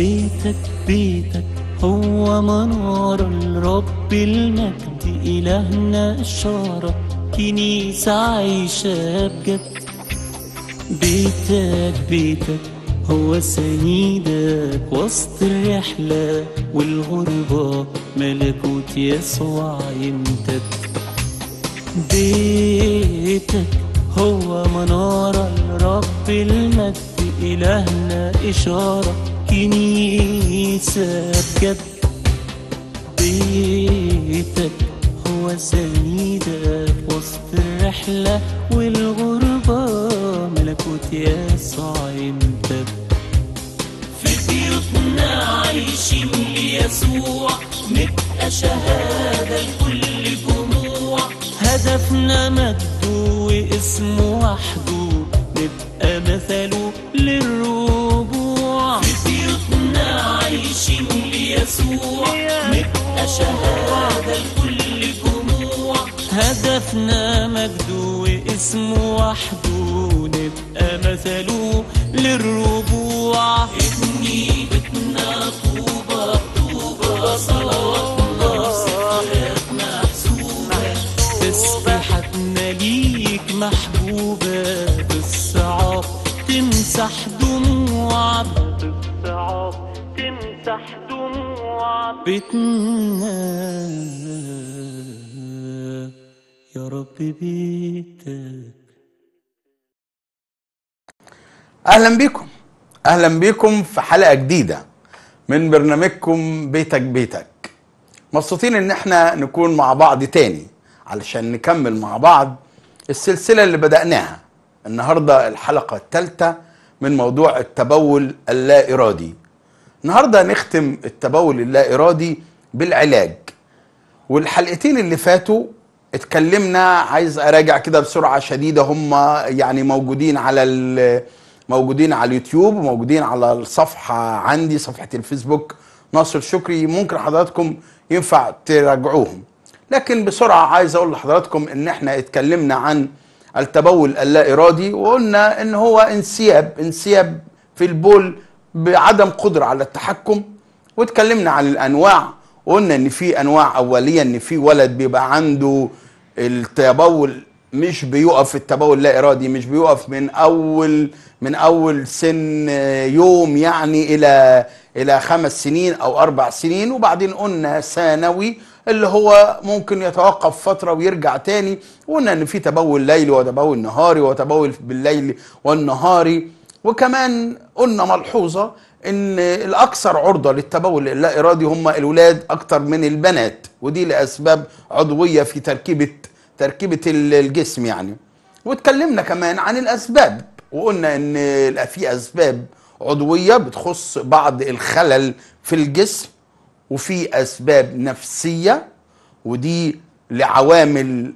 بيتك بيتك هو منارة الرب المجد إلهنا إشارة كنيسة عايشة بجد بيتك بيتك هو سنيدك وسط الرحلة والغربة ملكوت يسوع يمتد بيتك هو منارة الرب المجد إلهنا إشارة كنيسة بجد بيتك هو سنيدك وسط الرحلة والغربة ملكوت يسوع يمتد في بيوتنا عايشين ليسوع نبقى شهادة لكل جموع هدفنا مجده واسمه وحده نبقى مثله للروح شهادة لكل جموع هدفنا مجد واسمه وحده نبقى مثله للرجوع بيتنا يا رب بيتك اهلا بيكم اهلا بيكم في حلقه جديده من برنامجكم بيتك بيتك مبسوطين ان احنا نكون مع بعض تاني علشان نكمل مع بعض السلسله اللي بداناها النهارده الحلقه الثالثه من موضوع التبول اللا ارادي النهارده هنختم التبول اللا ارادي بالعلاج والحلقتين اللي فاتوا اتكلمنا عايز اراجع كده بسرعه شديده هم يعني موجودين على موجودين على اليوتيوب وموجودين على الصفحه عندي صفحه الفيسبوك ناصر شكري ممكن حضراتكم ينفع تراجعوهم لكن بسرعه عايز اقول لحضراتكم ان احنا اتكلمنا عن التبول اللا ارادي وقلنا ان هو انسياب انسياب في البول بعدم قدره على التحكم واتكلمنا عن الانواع وقلنا ان في انواع اوليه ان في ولد بيبقى عنده التبول مش بيقف التبول لا ارادي مش بيقف من اول من اول سن يوم يعني الى الى خمس سنين او اربع سنين وبعدين قلنا ثانوي اللي هو ممكن يتوقف فتره ويرجع تاني وقلنا ان في تبول ليلي وتبول نهاري وتبول بالليل والنهاري وكمان قلنا ملحوظة ان الاكثر عرضة للتبول اللا ارادي هم الولاد اكتر من البنات ودي لاسباب عضوية في تركيبة تركيبة الجسم يعني واتكلمنا كمان عن الاسباب وقلنا ان في اسباب عضوية بتخص بعض الخلل في الجسم وفي اسباب نفسية ودي لعوامل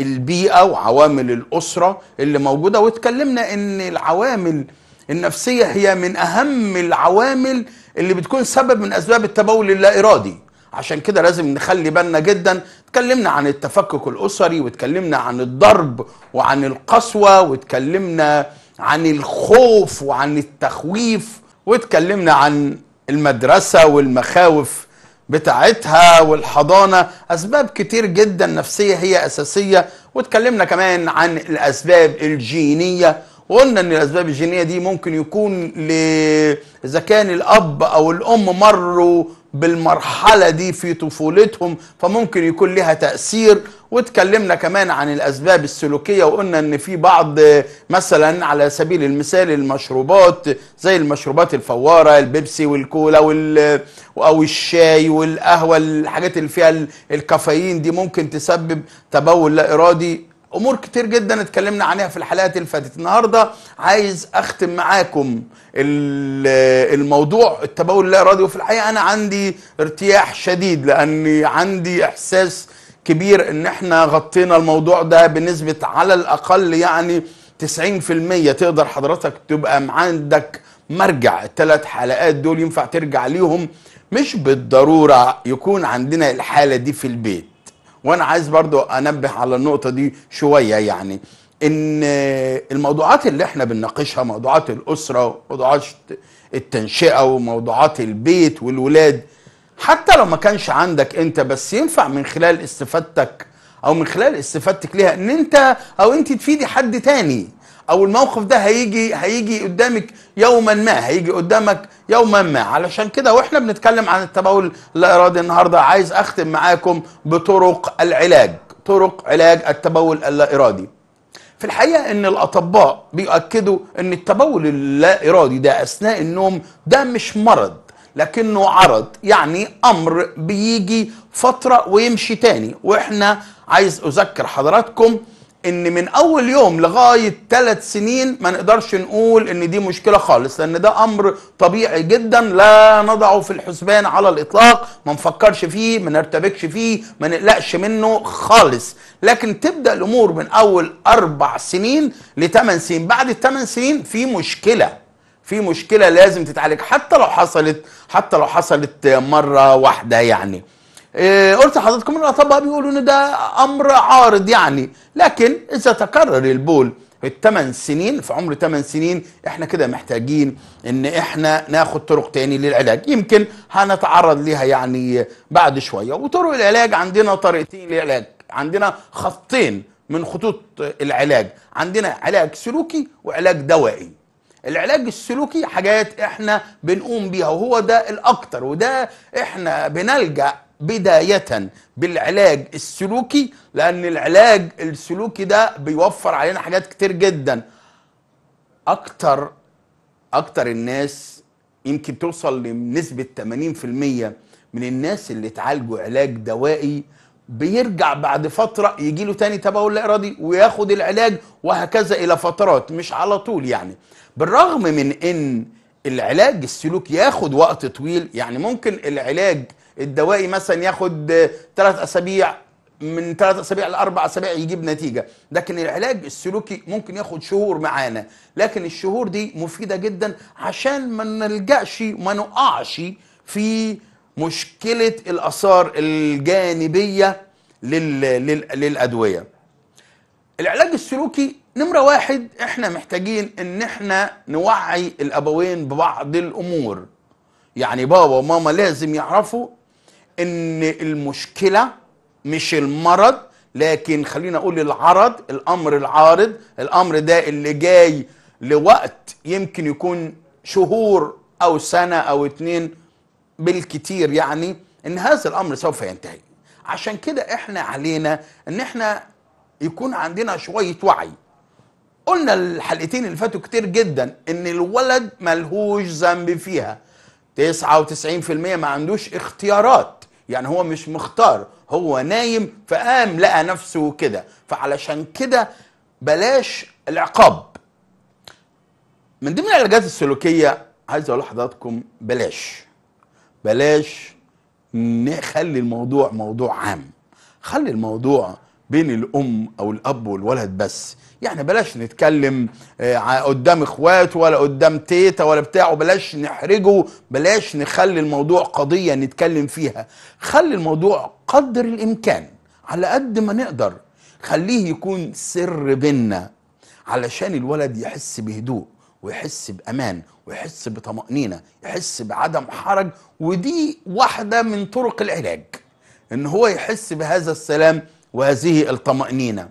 البيئة وعوامل الاسرة اللي موجودة واتكلمنا ان العوامل النفسية هي من أهم العوامل اللي بتكون سبب من أسباب التبول اللا إرادي عشان كده لازم نخلي بالنا جدا اتكلمنا عن التفكك الأسري واتكلمنا عن الضرب وعن القسوة واتكلمنا عن الخوف وعن التخويف واتكلمنا عن المدرسة والمخاوف بتاعتها والحضانة أسباب كتير جدا نفسية هي أساسية واتكلمنا كمان عن الأسباب الجينية وقلنا ان الاسباب الجينيه دي ممكن يكون ل... اذا كان الاب او الام مروا بالمرحله دي في طفولتهم فممكن يكون لها تاثير واتكلمنا كمان عن الاسباب السلوكيه وقلنا ان في بعض مثلا على سبيل المثال المشروبات زي المشروبات الفواره البيبسي والكولا وال او الشاي والقهوه الحاجات اللي فيها الكافيين دي ممكن تسبب تبول لا ارادي امور كتير جدا اتكلمنا عنها في الحلقات اللي فاتت النهارده عايز اختم معاكم الموضوع التبول اللا راديو وفي الحقيقه انا عندي ارتياح شديد لاني عندي احساس كبير ان احنا غطينا الموضوع ده بنسبه على الاقل يعني 90% تقدر حضرتك تبقى عندك مرجع الثلاث حلقات دول ينفع ترجع ليهم مش بالضروره يكون عندنا الحاله دي في البيت وانا عايز برضو انبه على النقطه دي شويه يعني ان الموضوعات اللي احنا بنناقشها موضوعات الاسره موضوعات التنشئه وموضوعات البيت والولاد حتى لو ما كانش عندك انت بس ينفع من خلال استفادتك او من خلال استفادتك ليها ان انت او انت تفيدي حد تاني او الموقف ده هيجي هيجي قدامك يوما ما هيجي قدامك يوما ما علشان كده واحنا بنتكلم عن التبول الارادي النهارده عايز اختم معاكم بطرق العلاج طرق علاج التبول اللا ارادي في الحقيقه ان الاطباء بيؤكدوا ان التبول اللا ارادي ده اثناء النوم ده مش مرض لكنه عرض يعني امر بيجي فتره ويمشي تاني واحنا عايز اذكر حضراتكم ان من اول يوم لغايه ثلاث سنين ما نقدرش نقول ان دي مشكله خالص لان ده امر طبيعي جدا لا نضعه في الحسبان على الاطلاق ما نفكرش فيه ما نرتبكش فيه ما نقلقش منه خالص لكن تبدا الامور من اول اربع سنين لثمان سنين بعد الثمان سنين في مشكله في مشكله لازم تتعالج حتى لو حصلت حتى لو حصلت مره واحده يعني إيه، قلت لحضراتكم الاطباء بيقولوا ان ده امر عارض يعني لكن اذا تكرر البول في الثمان سنين في عمر ثمان سنين احنا كده محتاجين ان احنا ناخد طرق تاني للعلاج يمكن هنتعرض ليها يعني بعد شويه وطرق العلاج عندنا طريقتين للعلاج عندنا خطين من خطوط العلاج عندنا علاج سلوكي وعلاج دوائي العلاج السلوكي حاجات احنا بنقوم بيها وهو ده الاكتر وده احنا بنلجا بداية بالعلاج السلوكي لأن العلاج السلوكي ده بيوفر علينا حاجات كتير جدا أكتر أكتر الناس يمكن توصل لنسبة 80% من الناس اللي اتعالجوا علاج دوائي بيرجع بعد فترة يجي له تاني تبول لا إرادي وياخد العلاج وهكذا إلى فترات مش على طول يعني بالرغم من إن العلاج السلوكي ياخد وقت طويل يعني ممكن العلاج الدوائي مثلا ياخد ثلاث اسابيع من ثلاث اسابيع لاربع اسابيع يجيب نتيجه لكن العلاج السلوكي ممكن ياخد شهور معانا لكن الشهور دي مفيده جدا عشان ما نلجاش وما نقعش في مشكله الاثار الجانبيه لل... لل... للادويه العلاج السلوكي نمرة واحد احنا محتاجين ان احنا نوعي الابوين ببعض الامور يعني بابا وماما لازم يعرفوا ان المشكله مش المرض لكن خلينا اقول العرض الامر العارض الامر ده اللي جاي لوقت يمكن يكون شهور او سنه او اتنين بالكتير يعني ان هذا الامر سوف ينتهي عشان كده احنا علينا ان احنا يكون عندنا شويه وعي قلنا الحلقتين اللي فاتوا كتير جدا ان الولد ملهوش ذنب فيها 99% ما عندوش اختيارات يعني هو مش مختار هو نايم فقام لقى نفسه كده فعلشان كده بلاش العقاب من ضمن العلاجات السلوكيه عايز اقول لحضراتكم بلاش بلاش نخلي الموضوع موضوع عام خلي الموضوع بين الام او الاب والولد بس يعني بلاش نتكلم آه، قدام اخوات ولا قدام تيتا ولا بتاعه بلاش نحرجه بلاش نخلي الموضوع قضيه نتكلم فيها خلي الموضوع قدر الامكان على قد ما نقدر خليه يكون سر بينا علشان الولد يحس بهدوء ويحس بامان ويحس بطمانينه يحس بعدم حرج ودي واحده من طرق العلاج ان هو يحس بهذا السلام وهذه الطمأنينة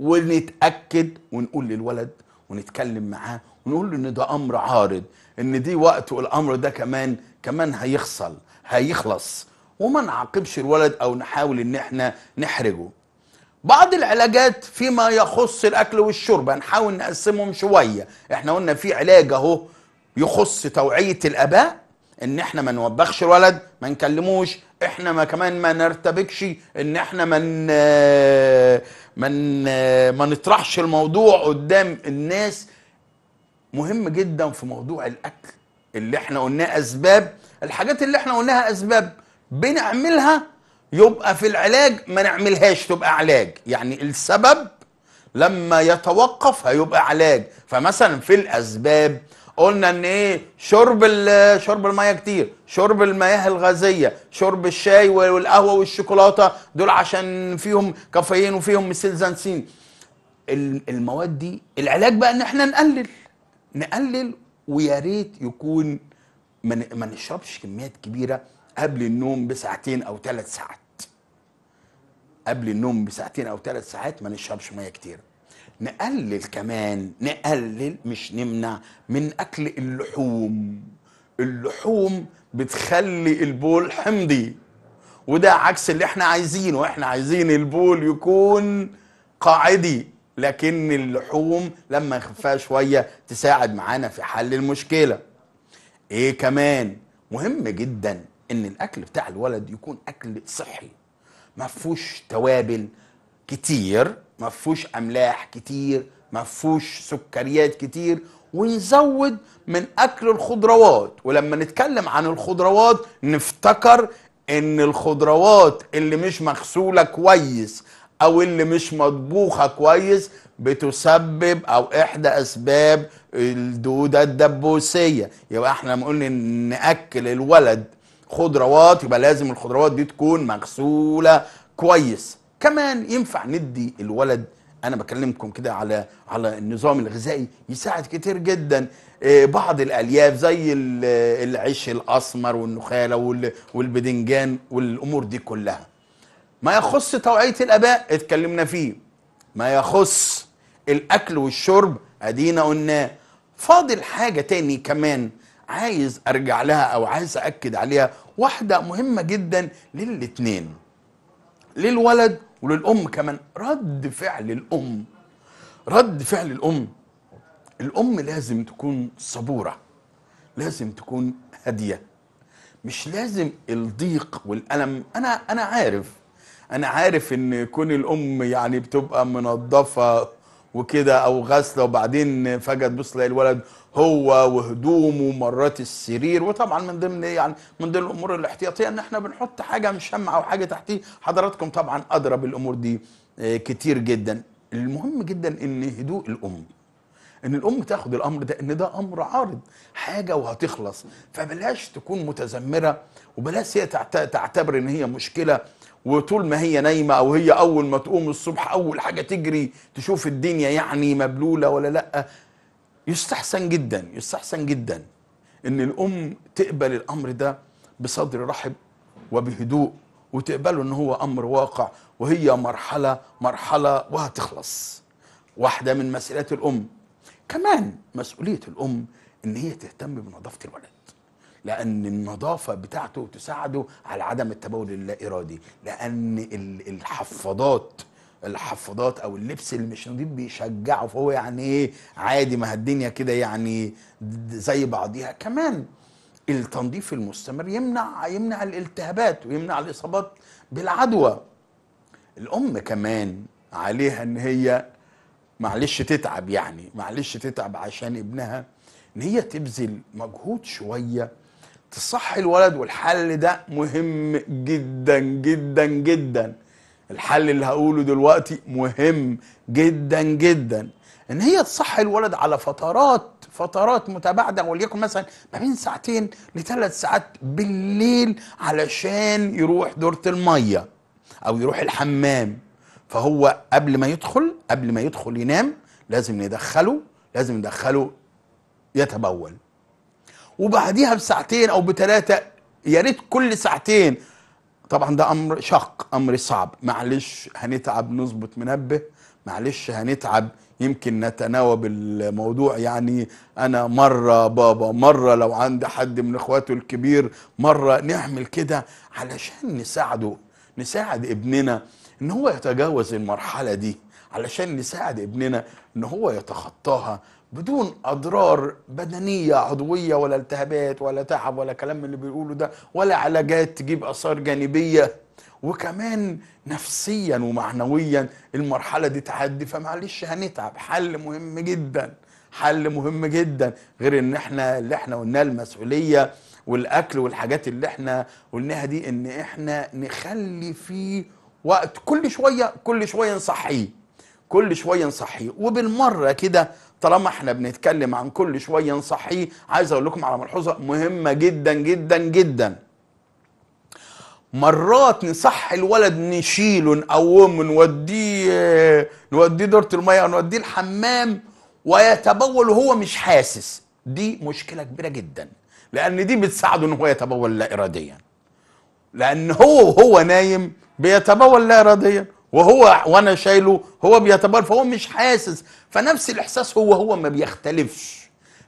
ونتأكد ونقول للولد ونتكلم معاه ونقول له ان ده امر عارض ان دي وقت والامر ده كمان كمان هيخصل هيخلص وما نعاقبش الولد او نحاول ان احنا نحرجه بعض العلاجات فيما يخص الاكل والشرب هنحاول نقسمهم شويه احنا قلنا في علاج اهو يخص توعيه الاباء ان احنا ما نوبخش الولد ما نكلموش احنا ما كمان ما نرتبكش ان احنا ما ما ما نطرحش الموضوع قدام الناس مهم جدا في موضوع الاكل اللي احنا قلناه اسباب الحاجات اللي احنا قلناها اسباب بنعملها يبقى في العلاج ما نعملهاش تبقى علاج يعني السبب لما يتوقف هيبقى علاج فمثلا في الاسباب قلنا ان ايه شرب شرب الميه كتير شرب المياه الغازيه شرب الشاي والقهوه والشوكولاته دول عشان فيهم كافيين وفيهم سيلزانسين المواد دي العلاج بقى ان احنا نقلل نقلل ويا ريت يكون ما نشربش كميات كبيره قبل النوم بساعتين او ثلاث ساعات قبل النوم بساعتين او ثلاث ساعات ما نشربش ميه كتير نقلل كمان نقلل مش نمنع من اكل اللحوم اللحوم بتخلي البول حمضي وده عكس اللي احنا عايزينه احنا عايزين البول يكون قاعدي لكن اللحوم لما يخفها شويه تساعد معانا في حل المشكله ايه كمان مهم جدا ان الاكل بتاع الولد يكون اكل صحي ما فيهوش توابل كتير ما فيهوش املاح كتير ما فيهوش سكريات كتير ونزود من اكل الخضروات ولما نتكلم عن الخضروات نفتكر ان الخضروات اللي مش مغسوله كويس او اللي مش مطبوخه كويس بتسبب او احدى اسباب الدوده الدبوسيه يبقى احنا لما قلنا ناكل الولد خضروات يبقى لازم الخضروات دي تكون مغسوله كويس كمان ينفع ندي الولد انا بكلمكم كده على على النظام الغذائي يساعد كتير جدا آه، بعض الالياف زي آه، العيش الاسمر والنخاله والبدنجان والامور دي كلها ما يخص توعيه الاباء اتكلمنا فيه ما يخص الاكل والشرب ادينا قلناه فاضل حاجه تاني كمان عايز ارجع لها او عايز اكد عليها واحده مهمه جدا للاتنين للولد وللأم كمان رد فعل الأم رد فعل الأم الأم لازم تكون صبورة لازم تكون هادية مش لازم الضيق والألم أنا أنا عارف أنا عارف إن كون الأم يعني بتبقى منظفة وكده او غسله وبعدين فجاه تبص تلاقي الولد هو وهدومه ومرات السرير وطبعا من ضمن إيه يعني من ضمن الامور الاحتياطيه ان احنا بنحط حاجه مشمعة شمعه او حاجه تحتيه حضراتكم طبعا ادرى بالامور دي آه، كتير جدا المهم جدا ان هدوء الام ان الام تاخد الامر ده ان ده امر عارض حاجه وهتخلص فبلاش تكون متذمره وبلاش هي تعتبر ان هي مشكله وطول ما هي نايمه او هي اول ما تقوم الصبح اول حاجه تجري تشوف الدنيا يعني مبلوله ولا لا يستحسن جدا يستحسن جدا ان الام تقبل الامر ده بصدر رحب وبهدوء وتقبله ان هو امر واقع وهي مرحله مرحله وهتخلص واحده من مسؤوليات الام كمان مسؤوليه الام ان هي تهتم بنظافه الولد لان النظافه بتاعته تساعده على عدم التبول اللا ارادي لان الحفاضات الحفاضات او اللبس اللي مش نضيف بيشجعه فهو يعني ايه عادي ما الدنيا كده يعني زي بعضيها كمان التنظيف المستمر يمنع يمنع الالتهابات ويمنع الاصابات بالعدوى الام كمان عليها ان هي معلش تتعب يعني معلش تتعب عشان ابنها ان هي تبذل مجهود شويه تصحي الولد والحل ده مهم جدا جدا جدا الحل اللي هقوله دلوقتي مهم جدا جدا ان هي تصحي الولد على فترات فترات متباعده وليكن مثلا ما بين ساعتين لثلاث ساعات بالليل علشان يروح دوره الميه او يروح الحمام فهو قبل ما يدخل قبل ما يدخل ينام لازم ندخله لازم ندخله يتبول وبعديها بساعتين او بثلاثه يا ريت كل ساعتين طبعا ده امر شق امر صعب معلش هنتعب نظبط منبه معلش هنتعب يمكن نتناوب الموضوع يعني انا مره بابا مره لو عندي حد من اخواته الكبير مره نعمل كده علشان نساعده نساعد ابننا ان هو يتجاوز المرحله دي علشان نساعد ابننا ان هو يتخطاها بدون اضرار بدنيه عضويه ولا التهابات ولا تعب ولا كلام من اللي بيقوله ده ولا علاجات تجيب اثار جانبيه وكمان نفسيا ومعنويا المرحله دي تعدي فمعلش هنتعب حل مهم جدا حل مهم جدا غير ان احنا اللي احنا قلناه المسؤوليه والاكل والحاجات اللي احنا قلناها دي ان احنا نخلي فيه وقت كل شويه كل شويه نصحيه كل شويه نصحيه وبالمره كده طالما احنا بنتكلم عن كل شويه نصحيه عايز اقول لكم على ملحوظه مهمه جدا جدا جدا مرات نصح الولد نشيله نقومه نوديه نوديه دورة المية نوديه الحمام ويتبول وهو مش حاسس دي مشكلة كبيرة جدا لأن دي بتساعده إن هو يتبول لا إراديا لأن هو وهو نايم بيتبول لا إراديا وهو وانا شايله هو بيتبار فهو مش حاسس فنفس الاحساس هو هو ما بيختلفش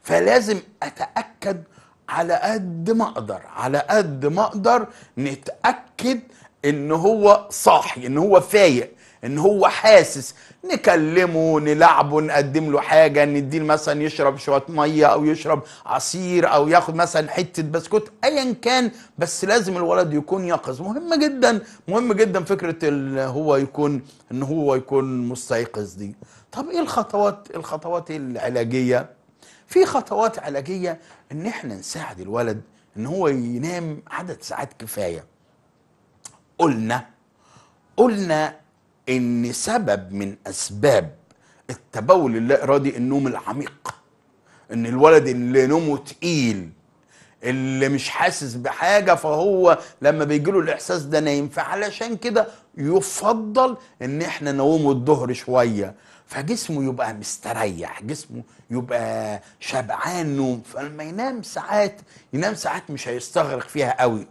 فلازم اتاكد على قد ما اقدر على قد ما اقدر نتاكد ان هو صاحي ان هو فايق ان هو حاسس نكلمه نلعبه نقدم له حاجة نديه مثلا يشرب شوية مية أو يشرب عصير أو ياخد مثلا حتة بسكوت أيا كان بس لازم الولد يكون يقظ مهم جدا مهم جدا فكرة هو يكون إن هو يكون مستيقظ دي طب إيه الخطوات الخطوات العلاجية في خطوات علاجية إن إحنا نساعد الولد إن هو ينام عدد ساعات كفاية قلنا قلنا ان سبب من اسباب التبول اللا ارادي النوم العميق ان الولد اللي نومه تقيل اللي مش حاسس بحاجة فهو لما بيجيله الإحساس ده نايم فعلشان كده يفضل إن إحنا نومه الظهر شوية فجسمه يبقى مستريح جسمه يبقى شبعان نوم فلما ينام ساعات ينام ساعات مش هيستغرق فيها قوي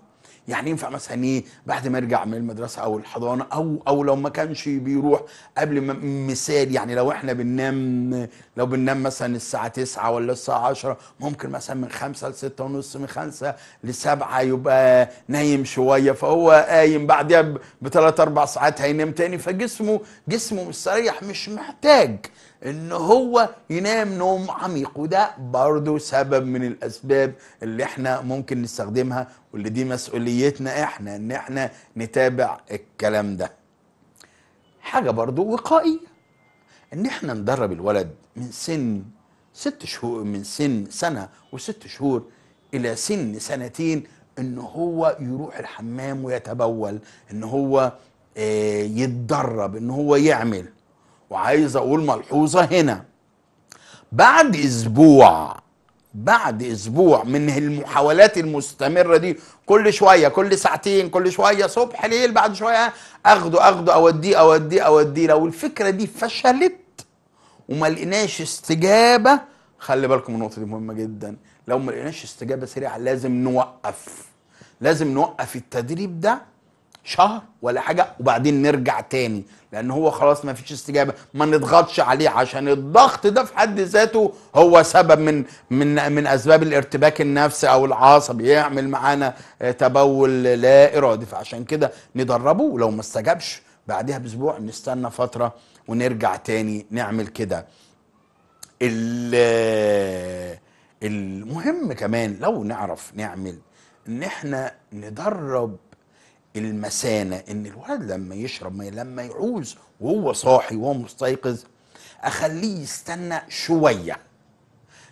يعني ينفع مثلا ايه بعد ما يرجع من المدرسه او الحضانه او او لو ما كانش بيروح قبل ما مثال يعني لو احنا بننام لو بننام مثلا الساعه 9 ولا الساعه 10 ممكن مثلا من 5 ل 6 ونص من 5 ل 7 يبقى نايم شويه فهو قايم بعدها بثلاث اربع ساعات هينام تاني فجسمه جسمه مستريح مش محتاج ان هو ينام نوم عميق وده برضه سبب من الاسباب اللي احنا ممكن نستخدمها واللي دي مسؤوليتنا احنا ان احنا نتابع الكلام ده حاجة برضه وقائية ان احنا ندرب الولد من سن ست شهور من سن سنة وست شهور الى سن سنتين ان هو يروح الحمام ويتبول ان هو آه، يتدرب ان هو يعمل وعايز اقول ملحوظه هنا بعد اسبوع بعد اسبوع من المحاولات المستمره دي كل شويه كل ساعتين كل شويه صبح ليل بعد شويه اخده اخده اوديه اوديه اوديه لو الفكره دي فشلت وما لقيناش استجابه خلي بالكم النقطه دي مهمه جدا لو ما لقيناش استجابه سريعه لازم نوقف لازم نوقف التدريب ده شهر ولا حاجه وبعدين نرجع تاني لان هو خلاص ما فيش استجابه ما نضغطش عليه عشان الضغط ده في حد ذاته هو سبب من من من اسباب الارتباك النفسي او العصبي يعمل معانا آه، تبول لا ارادي فعشان كده ندربه ولو ما استجابش بعدها باسبوع نستنى فتره ونرجع تاني نعمل كده المهم كمان لو نعرف نعمل ان احنا ندرب المثانه ان الولد لما يشرب ميه لما يعوز وهو صاحي وهو مستيقظ اخليه يستنى شويه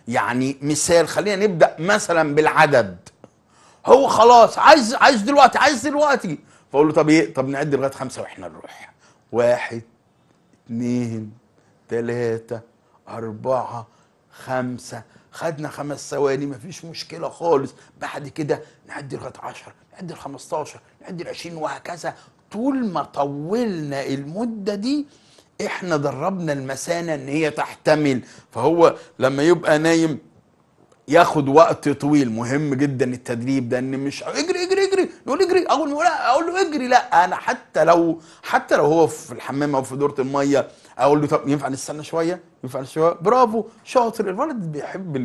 يعني مثال خلينا نبدا مثلا بالعدد هو خلاص عايز عايز دلوقتي عايز دلوقتي فاقول له طب ايه طب نعد لغايه خمسه واحنا نروح واحد اتنين تلاته اربعه خمسه خدنا خمس ثواني مفيش مشكله خالص بعد كده نعدي لغايه عشره نعد ال 15 نعد ال 20 وهكذا طول ما طولنا المده دي احنا دربنا المثانه ان هي تحتمل فهو لما يبقى نايم ياخد وقت طويل مهم جدا التدريب ده ان مش اجري اجري اجري نقول اجري اقول لا اقول له اجري لا انا حتى لو حتى لو هو في الحمام او في دوره الميه اقول له طب ينفع نستنى شويه ينفع شويه برافو شاطر الولد بيحب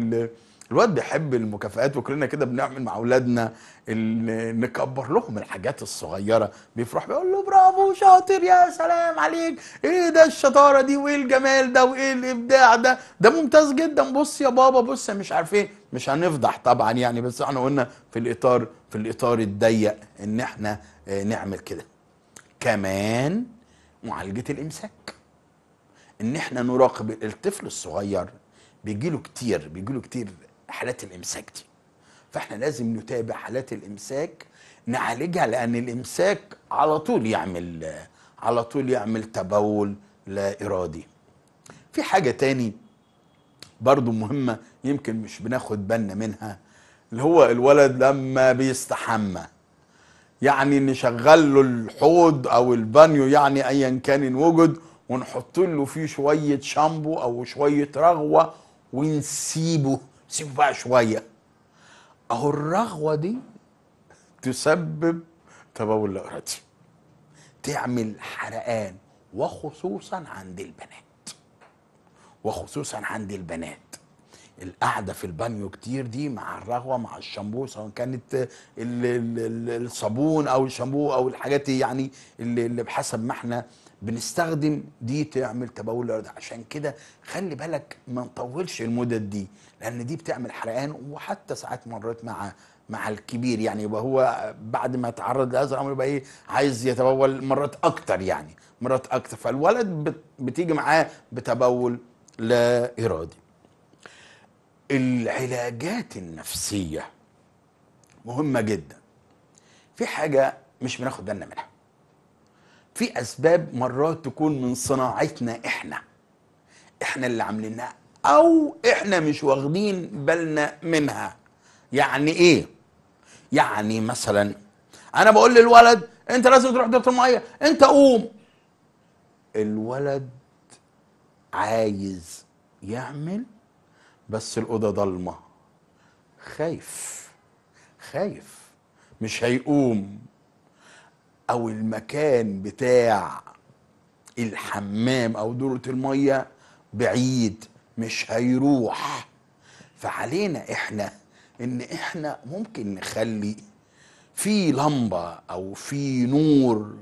الواد بيحب المكافآت وكلنا كده بنعمل مع اولادنا نكبر لهم الحاجات الصغيره بيفرح بيقول له برافو شاطر يا سلام عليك ايه ده الشطاره دي وايه الجمال ده وايه الابداع ده ده ممتاز جدا بص يا بابا بص مش عارف ايه مش هنفضح طبعا يعني بس احنا قلنا في الاطار في الاطار الضيق ان احنا آه، نعمل كده كمان معالجه الامساك ان احنا نراقب الطفل الصغير بيجيله كتير بيجيله كتير حالات الامساك دي فاحنا لازم نتابع حالات الامساك نعالجها لان الامساك على طول يعمل على طول يعمل تبول لا ارادي في حاجه تاني برضو مهمه يمكن مش بناخد بالنا منها اللي هو الولد لما بيستحمى يعني نشغل له الحوض او البانيو يعني ايا كان وجد ونحط له فيه شويه شامبو او شويه رغوه ونسيبه سيبه بقى شويه اهو الرغوه دي تسبب تبول الارادي تعمل حرقان وخصوصا عند البنات وخصوصا عند البنات القعده في البانيو كتير دي مع الرغوه مع الشامبو سواء كانت الصابون او الشامبو او الحاجات يعني اللي بحسب ما احنا بنستخدم دي تعمل تبول الارض عشان كده خلي بالك ما نطولش المدد دي لان دي بتعمل حرقان وحتى ساعات مرات مع مع الكبير يعني يبقى هو بعد ما يتعرض لهذا الامر يبقى ايه عايز يتبول مرات اكتر يعني مرات اكتر فالولد بتيجي معاه بتبول لا ارادي العلاجات النفسية مهمة جدا في حاجة مش بناخد بالنا منها في أسباب مرات تكون من صناعتنا إحنا إحنا اللي عاملينها أو إحنا مش واخدين بالنا منها يعني إيه؟ يعني مثلا أنا بقول للولد أنت لازم تروح دكتور مية أنت قوم الولد عايز يعمل بس الأوضة ضلمة خايف خايف مش هيقوم أو المكان بتاع الحمام أو دورة المية بعيد مش هيروح فعلينا إحنا إن إحنا ممكن نخلي في لمبة أو في نور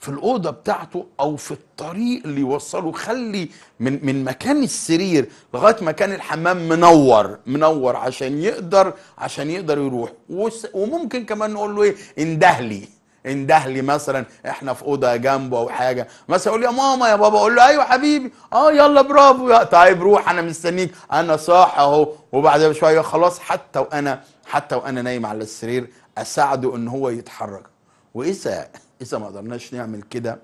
في الأوضة بتاعته أو في الطريق اللي يوصله خلي من من مكان السرير لغاية مكان الحمام منور منور عشان يقدر عشان يقدر يروح وممكن كمان نقول له إيه اندهلي اندهلي مثلا احنا في اوضه جنبه او حاجه مثلا يقول يا ماما يا بابا اقول له ايوه حبيبي اه يلا برافو يا طيب روح انا مستنيك انا صاحي اهو وبعدها بشويه خلاص حتى وانا حتى وانا نايم على السرير اساعده ان هو يتحرك واذا اذا ما قدرناش نعمل كده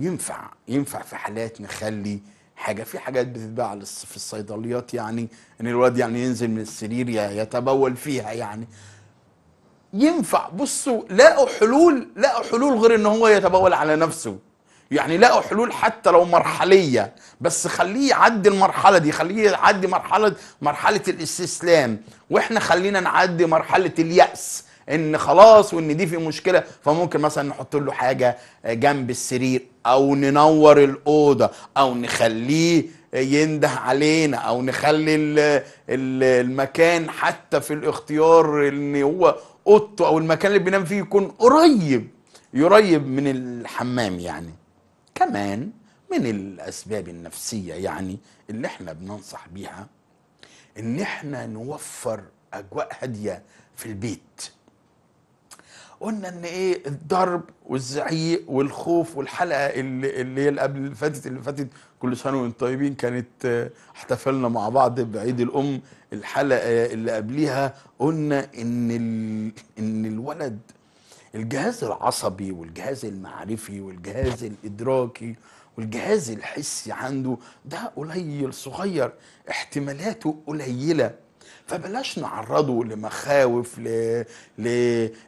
ينفع ينفع في حالات نخلي حاجه في حاجات بتتباع في الصيدليات يعني ان الولد يعني ينزل من السرير يتبول فيها يعني ينفع بصوا لقوا حلول لقوا حلول غير ان هو يتبول على نفسه يعني لقوا حلول حتى لو مرحليه بس خليه يعدي المرحله دي خليه يعدي مرحله مرحله الاستسلام واحنا خلينا نعدي مرحله الياس ان خلاص وان دي في مشكله فممكن مثلا نحط له حاجه جنب السرير او ننور الاوضه او نخليه ينده علينا او نخلي المكان حتى في الاختيار ان هو اوضته او المكان اللي بينام فيه يكون قريب يريب من الحمام يعني كمان من الاسباب النفسيه يعني اللي احنا بننصح بيها ان احنا نوفر اجواء هاديه في البيت قلنا ان ايه الضرب والزعيق والخوف والحلقه اللي, اللي هي اللي قبل فاتت اللي فاتت كل سنه وانتم طيبين كانت آه، احتفلنا مع بعض بعيد الام الحلقه اللي قبليها قلنا ان ان الولد الجهاز العصبي والجهاز المعرفي والجهاز الادراكي والجهاز الحسي عنده ده قليل صغير احتمالاته قليله فبلاش نعرضه لمخاوف ل... ل...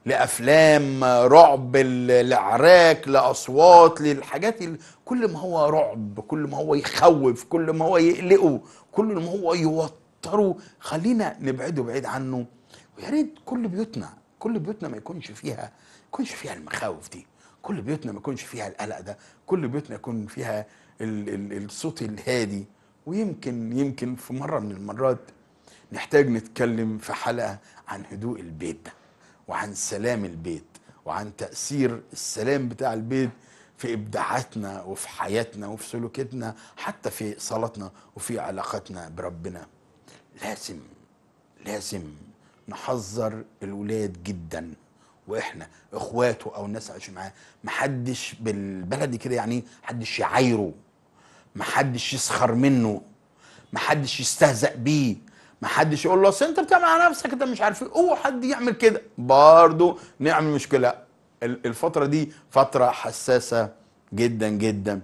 لافلام رعب لعراك لاصوات للحاجات ال... كل ما هو رعب كل ما هو يخوف كل ما هو يقلقه كل ما هو يوتره خلينا نبعده بعيد عنه ويا ريت كل بيوتنا كل بيوتنا ما يكونش فيها يكونش فيها المخاوف دي كل بيوتنا ما يكونش فيها القلق ده كل بيوتنا يكون فيها الصوت الهادي ويمكن يمكن في مره من المرات نحتاج نتكلم في حلقة عن هدوء البيت ده وعن سلام البيت وعن تأثير السلام بتاع البيت في إبداعاتنا وفي حياتنا وفي سلوكتنا حتى في صلاتنا وفي علاقتنا بربنا لازم لازم نحذر الولاد جدا واحنا اخواته او ناس عايشين معاه محدش بالبلدي كده يعني محدش يعايره محدش يسخر منه محدش يستهزأ بيه ما حدش يقول له اصل انت بتعمل على نفسك انت مش عارف ايه اوعى حد يعمل كده برضه نعمل مشكله الفتره دي فتره حساسه جدا جدا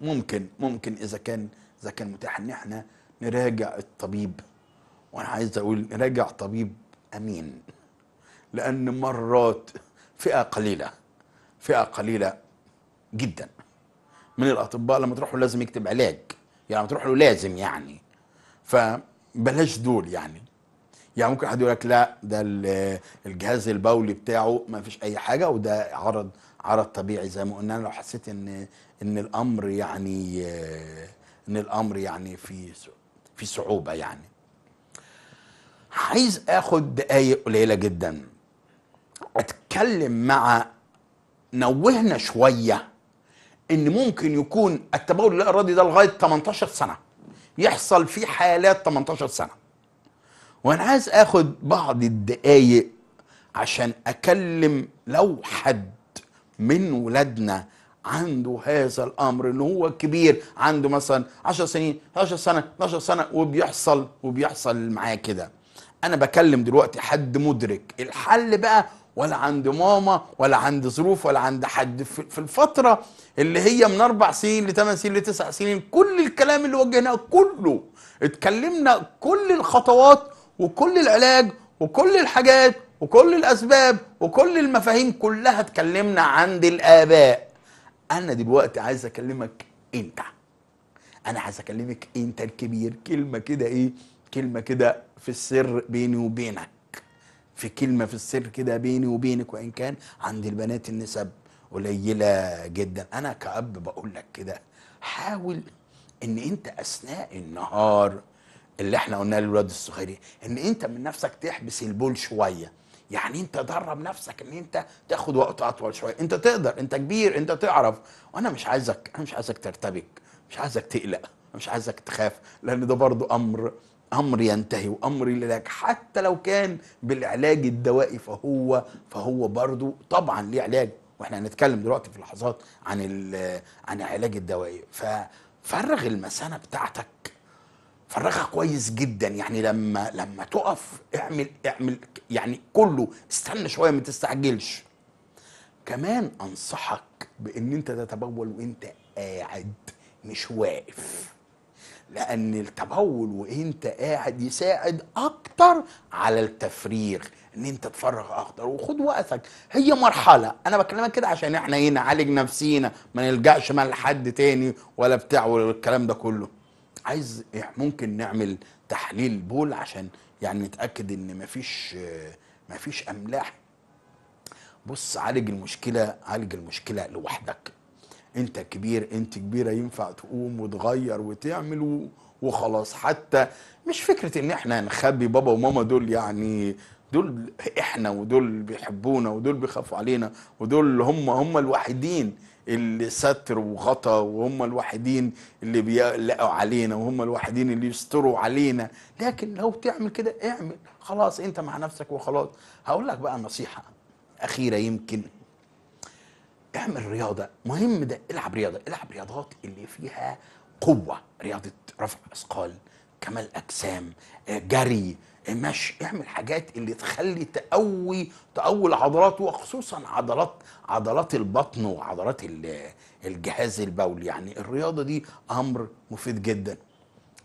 ممكن ممكن اذا كان اذا كان متاح ان احنا نراجع الطبيب وانا عايز اقول نراجع طبيب امين لان مرات فئه قليله فئه قليله جدا من الاطباء لما تروح له لازم يكتب علاج يعني لما تروح له لازم يعني ف بلاش دول يعني يعني ممكن حد يقول لك لا ده الجهاز البولي بتاعه ما فيش اي حاجه وده عرض عرض طبيعي زي ما قلنا لو حسيت ان ان الامر يعني ان الامر يعني في في صعوبه يعني عايز اخد دقايق قليله جدا اتكلم مع نوهنا شويه ان ممكن يكون التبول الاراضي ده لغايه 18 سنه يحصل في حالات 18 سنه وانا عايز اخد بعض الدقايق عشان اكلم لو حد من ولادنا عنده هذا الامر ان هو كبير عنده مثلا 10 سنين 12 سنه 12 سنه وبيحصل وبيحصل معاه كده انا بكلم دلوقتي حد مدرك الحل بقى ولا عند ماما ولا عند ظروف ولا عند حد في الفتره اللي هي من اربع سنين لثمان سنين لتسع سنين كل الكلام اللي وجهناه كله اتكلمنا كل الخطوات وكل العلاج وكل الحاجات وكل الاسباب وكل المفاهيم كلها اتكلمنا عند الاباء انا دلوقتي عايز اكلمك انت انا عايز اكلمك انت الكبير كلمه كده ايه كلمه كده في السر بيني وبينك في كلمة في السر كده بيني وبينك وإن كان عند البنات النسب قليلة جدا أنا كأب بقول لك كده حاول إن أنت أثناء النهار اللي احنا قلناه للولاد الصغيرين ان انت من نفسك تحبس البول شويه يعني انت درب نفسك ان انت تاخد وقت اطول شويه انت تقدر انت كبير انت تعرف وانا مش عايزك انا مش عايزك ترتبك مش عايزك تقلق مش عايزك تخاف لان ده برضو امر امر ينتهي وامر لك حتى لو كان بالعلاج الدوائي فهو فهو برضو طبعا ليه علاج واحنا هنتكلم دلوقتي في لحظات عن عن العلاج الدوائي ففرغ المثانه بتاعتك فرغها كويس جدا يعني لما لما تقف اعمل اعمل يعني كله استنى شويه ما تستعجلش كمان انصحك بان انت تتبول وانت قاعد مش واقف لان التبول وانت قاعد يساعد اكتر على التفريغ ان انت تفرغ اكتر وخد وقتك هي مرحله انا بكلمك كده عشان احنا ايه نعالج نفسينا ما نلجاش مال لحد تاني ولا بتاع والكلام ده كله عايز إيه، ممكن نعمل تحليل بول عشان يعني نتاكد ان مفيش مفيش املاح بص عالج المشكله عالج المشكله لوحدك انت كبير انت كبيره ينفع تقوم وتغير وتعمل وخلاص حتى مش فكره ان احنا هنخبي بابا وماما دول يعني دول احنا ودول بيحبونا ودول بيخافوا علينا ودول هم هم الوحيدين اللي ستر وغطى وهم الوحيدين اللي بيقلقوا علينا وهم الوحيدين اللي يستروا علينا لكن لو تعمل كده اعمل خلاص انت مع نفسك وخلاص هقول لك بقى نصيحه اخيره يمكن اعمل رياضه مهم ده العب رياضه العب رياضات اللي فيها قوه رياضه رفع اثقال كمال اجسام آه، جري آه، مشي اعمل حاجات اللي تخلي تقوي تقوي العضلات وخصوصا عضلات عضلات البطن وعضلات الجهاز البولي يعني الرياضه دي امر مفيد جدا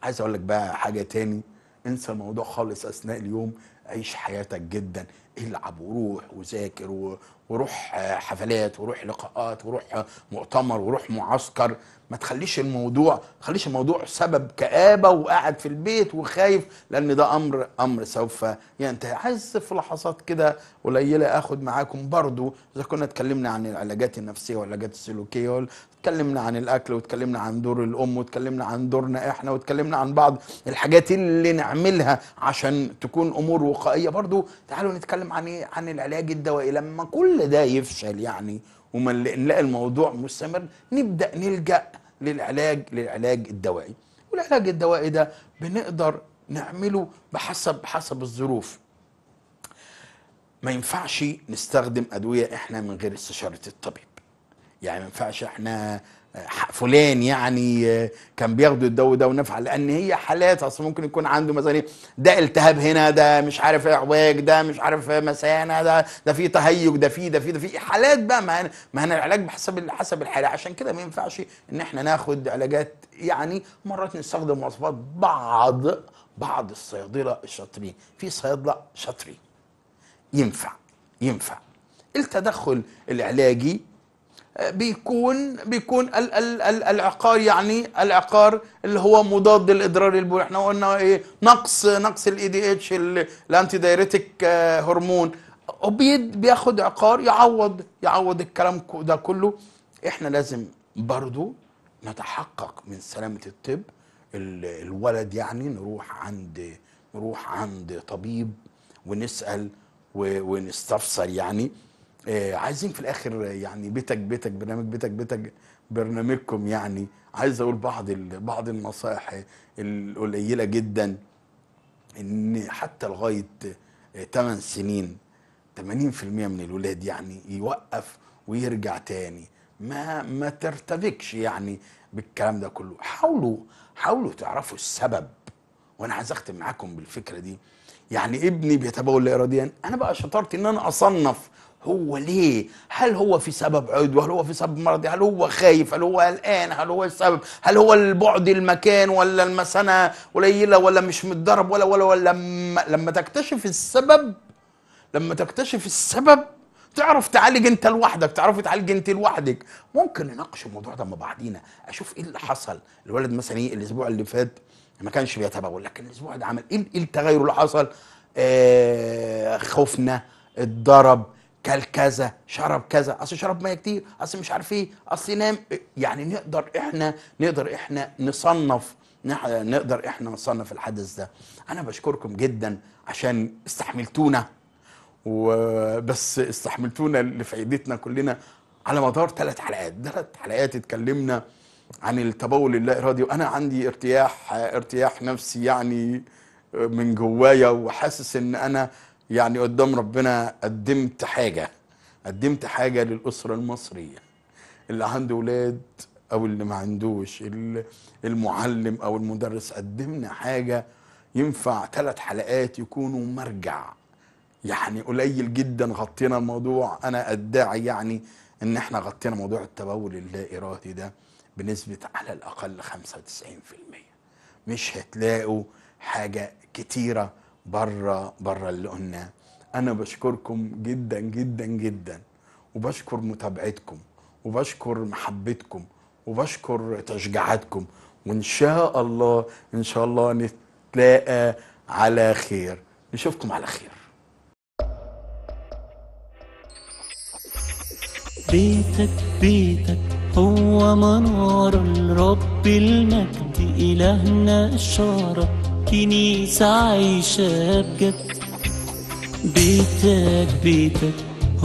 عايز اقول لك بقى حاجه تاني انسى الموضوع خالص اثناء اليوم عيش حياتك جدا العب وروح وذاكر وروح آه، حفلات وروح لقاءات وروح آه، مؤتمر وروح معسكر ما تخليش الموضوع خليش الموضوع سبب كآبة وقاعد في البيت وخايف لأن ده أمر أمر سوف ينتهي يعني عايز في لحظات كده قليلة أخد معاكم برضو إذا كنا اتكلمنا عن العلاجات النفسية والعلاجات السلوكية اتكلمنا عن الأكل واتكلمنا عن دور الأم واتكلمنا عن دورنا إحنا واتكلمنا عن بعض الحاجات اللي نعملها عشان تكون أمور وقائية برضو تعالوا نتكلم نتكلم عن ايه عن العلاج الدوائي لما كل ده يفشل يعني وما نلاقي الموضوع مستمر نبدا نلجا للعلاج للعلاج الدوائي والعلاج الدوائي ده بنقدر نعمله بحسب حسب الظروف ما ينفعش نستخدم ادويه احنا من غير استشاره الطبيب يعني ما ينفعش احنا فلان يعني كان بياخد الدواء ده ونفع لان هي حالات اصل ممكن يكون عنده مثلا إيه، ده التهاب هنا ده مش عارف اعوج ده مش عارف مثانه ده ده في تهيج ده في ده في ده في حالات بقى ما ما هنا العلاج بحسب حسب الحاله عشان كده ما ينفعش ان احنا ناخد علاجات يعني مرات نستخدم مواصفات بعض بعض الصيادله الشاطرين في صيادله شاطرين ينفع ينفع التدخل العلاجي بيكون بيكون ال ال ال العقار يعني العقار اللي هو مضاد للاضرار البولي احنا قلنا ايه نقص نقص الاي دي e اتش الانتي دايريتك آه، هرمون بياخد عقار يعوض يعوض الكلام ده كله احنا لازم برضو نتحقق من سلامه الطب الولد يعني نروح عند نروح عند طبيب ونسال ونستفسر يعني آه، عايزين في الاخر يعني بيتك بيتك برنامج بيتك بيتك برنامجكم يعني عايز اقول بعض بعض النصائح القليله جدا ان حتى لغايه 8 آه، سنين 80% من الولاد يعني يوقف ويرجع تاني ما ما ترتبكش يعني بالكلام ده كله حاولوا حاولوا تعرفوا السبب وانا عايز اختم معاكم بالفكره دي يعني ابني بيتبول لا اراديا انا بقى شطارتي ان انا اصنف هو ليه؟ هل هو في سبب عدوى؟ هل هو في سبب مرضي؟ هل هو خايف؟ هل هو قلقان؟ هل هو السبب؟ هل هو البعد المكان ولا المسنة قليلة ولا مش متضرب ولا ولا ولا لما, لما تكتشف السبب لما تكتشف السبب تعرف تعالج انت لوحدك تعرفي تعالج انت لوحدك ممكن نناقش الموضوع ده مع بعضينا اشوف ايه اللي حصل الولد مثلا ايه الاسبوع اللي فات ما كانش بيتبول لكن الاسبوع ده عمل إيه؟, ايه التغير اللي حصل آه خوفنا اتضرب كل كذا شرب كذا اصل شرب ميه كتير اصل مش عارف ايه اصل نام يعني نقدر احنا نقدر احنا نصنف نقدر احنا نصنف الحدث ده انا بشكركم جدا عشان استحملتونا وبس استحملتونا لفائدتنا كلنا على مدار ثلاث حلقات ثلاث حلقات اتكلمنا عن التبول اللا ارادي وانا عندي ارتياح ارتياح نفسي يعني من جوايا وحاسس ان انا يعني قدام ربنا قدمت حاجة قدمت حاجة للأسرة المصرية اللي عنده ولاد أو اللي ما عندوش المعلم أو المدرس قدمنا حاجة ينفع ثلاث حلقات يكونوا مرجع يعني قليل جدا غطينا الموضوع أنا أدعي يعني إن إحنا غطينا موضوع التبول اللا إرادي ده بنسبة على الأقل 95% مش هتلاقوا حاجة كتيرة بره بره اللي قلناه انا بشكركم جدا جدا جدا وبشكر متابعتكم وبشكر محبتكم وبشكر تشجيعاتكم وان شاء الله ان شاء الله نتلاقى على خير نشوفكم على خير بيتك بيتك هو منارة الرب المجد إلهنا إشارة كنيسة عايشة بجد بيتك بيتك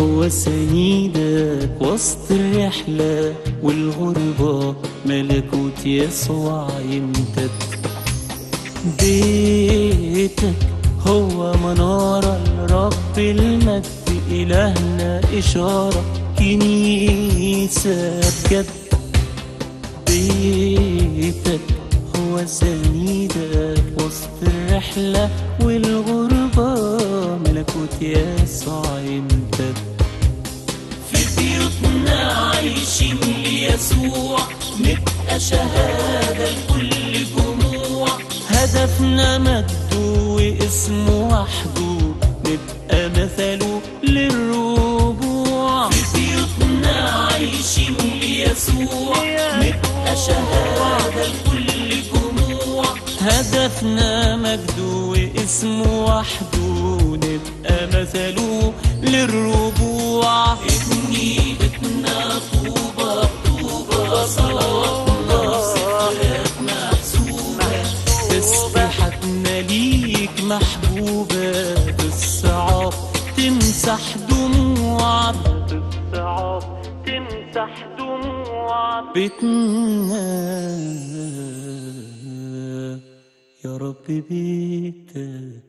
هو سيدك وسط الرحلة والغربة ملكوت يسوع يمتد بيتك هو منارة لرب المجد إلهنا إشارة كنيسة بجد بيتك نزل ايدك وسط الرحلة والغربة ملكوت يسوع تب في بيوتنا عايشين ليسوع نبقى شهادة لكل جموع هدفنا مجده واسمه وحده نبقى مثله للربوع في بيوتنا عايشين ليسوع نبقى شهادة هدفنا مجده واسمه وحده نبقى مثله للربوع ابني بيتنا طوبة طوبة صلواتنا وذكريات محسوبة تسبيحاتنا ليك محبوبة بالصعاب تمسح دموع بالصعاب تمسح دموع بيتنا يا ربي بيتك